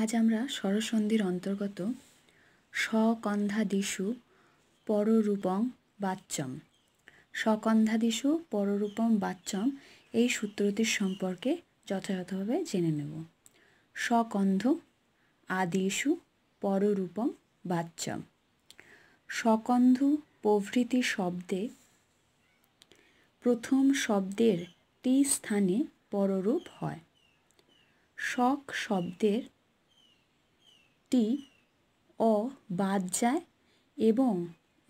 আজ আমরা স্বরসন্ধির অন্তর্গত সকন্ধাদিষু পররূপং বাচ্চম সকন্ধাদিষু পররূপং বাচ্চম এই সূত্রটির সম্পর্কে যথাযথভাবে জেনে নেব স্বকন্ধ আদিষু পররূপং বাচ্চম স্বকন্ধ প্রভৃতি শব্দে প্রথম শব্দের টি স্থানে পররূপ হয় শক শব্দের একটি অ বাদ যায় এবং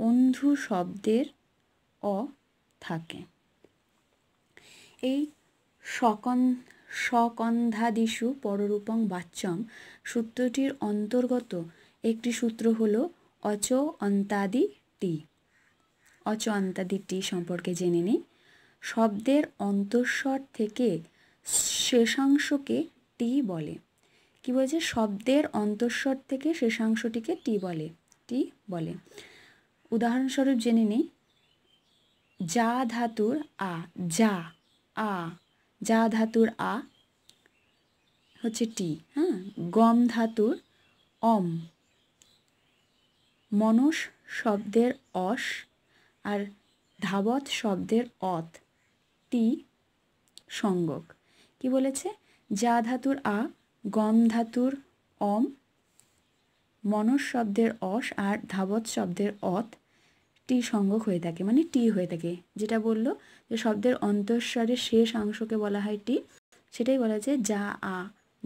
অন্ধু শব্দের অ থাকে এই সকন সকন্ধাদিশু পররূপং বাচ্যম সূত্রটির অন্তর্গত একটি সূত্র হল অচ অন্তাদি টি অচ অন্তাদি টি সম্পর্কে জেনে নিই শব্দের অন্তঃস্বর থেকে শেষাংশকে টি বলে কি বলছে শব্দের অন্তঃস্বর থেকে শেষাংশটিকে টি বলে টি বলে উদাহরণস্বরূপ জেনে নিই যা ধাতুর আ যা আ যা ধাতুর আ হচ্ছে টি হ্যাঁ গম ধাতুর অম মনস শব্দের অস আর ধাবত শব্দের অত টি সঙ্গক কি বলেছে যা ধাতুর আ গম ধাতুর অম মনস শব্দের অস আর ধাবত শব্দের অত টি সংযোগ হয়ে থাকে মানে টি হয়ে থাকে যেটা বলল যে শব্দের অন্তঃস্বরের শেষ অংশকে বলা হয় টি সেটাই বলা হয়েছে যা আ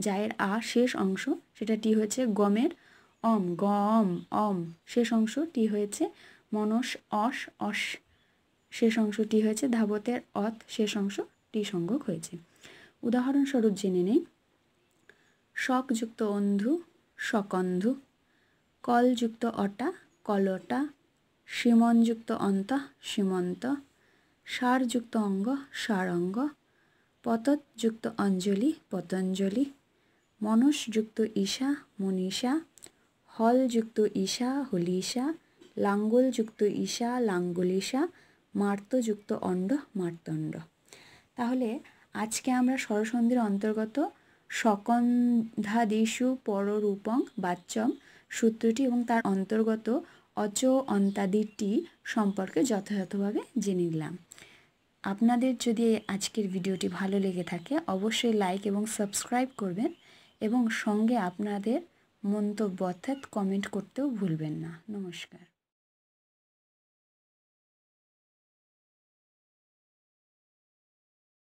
যায়ের আ শেষ অংশ সেটা টি হয়েছে গমের অম গম অম শেষ অংশ টি হয়েছে মনস অস অস শেষ অংশ টি হয়েছে ধাবতের অত শেষ অংশ টি সংযোগ হয়েছে উদাহরণস্বরূপ জেনে নেই শকযুক্ত অন্ধু সকন্ধু কলযুক্ত অটা কলটা সীমনযুক্ত অন্ত সীমন্ত সারযুক্ত অঙ্গ সারঙ্গ পততযুক্ত অঞ্জলি পতঞ্জলি মনসযুক্ত ঈশা মনীষা হলযুক্ত ঈশা হলিষা লাঙ্গলযুক্ত ঈশা লাঙ্গুলিশা মার্তযুক্ত অণ্ড মার্তণ্ড তাহলে আজকে আমরা স্বরসন্ধির অন্তর্গত সকন্ধাদিষু পররূপং বাচ্যম সূত্রটি এবং তার অন্তর্গত অচ অন্তাদিটি সম্পর্কে যথাযথভাবে জেনে নিলাম আপনাদের যদি আজকের ভিডিওটি ভালো লেগে থাকে অবশ্যই লাইক এবং সাবস্ক্রাইব করবেন এবং সঙ্গে আপনাদের মন্তব্য অর্থাৎ কমেন্ট করতেও ভুলবেন না নমস্কার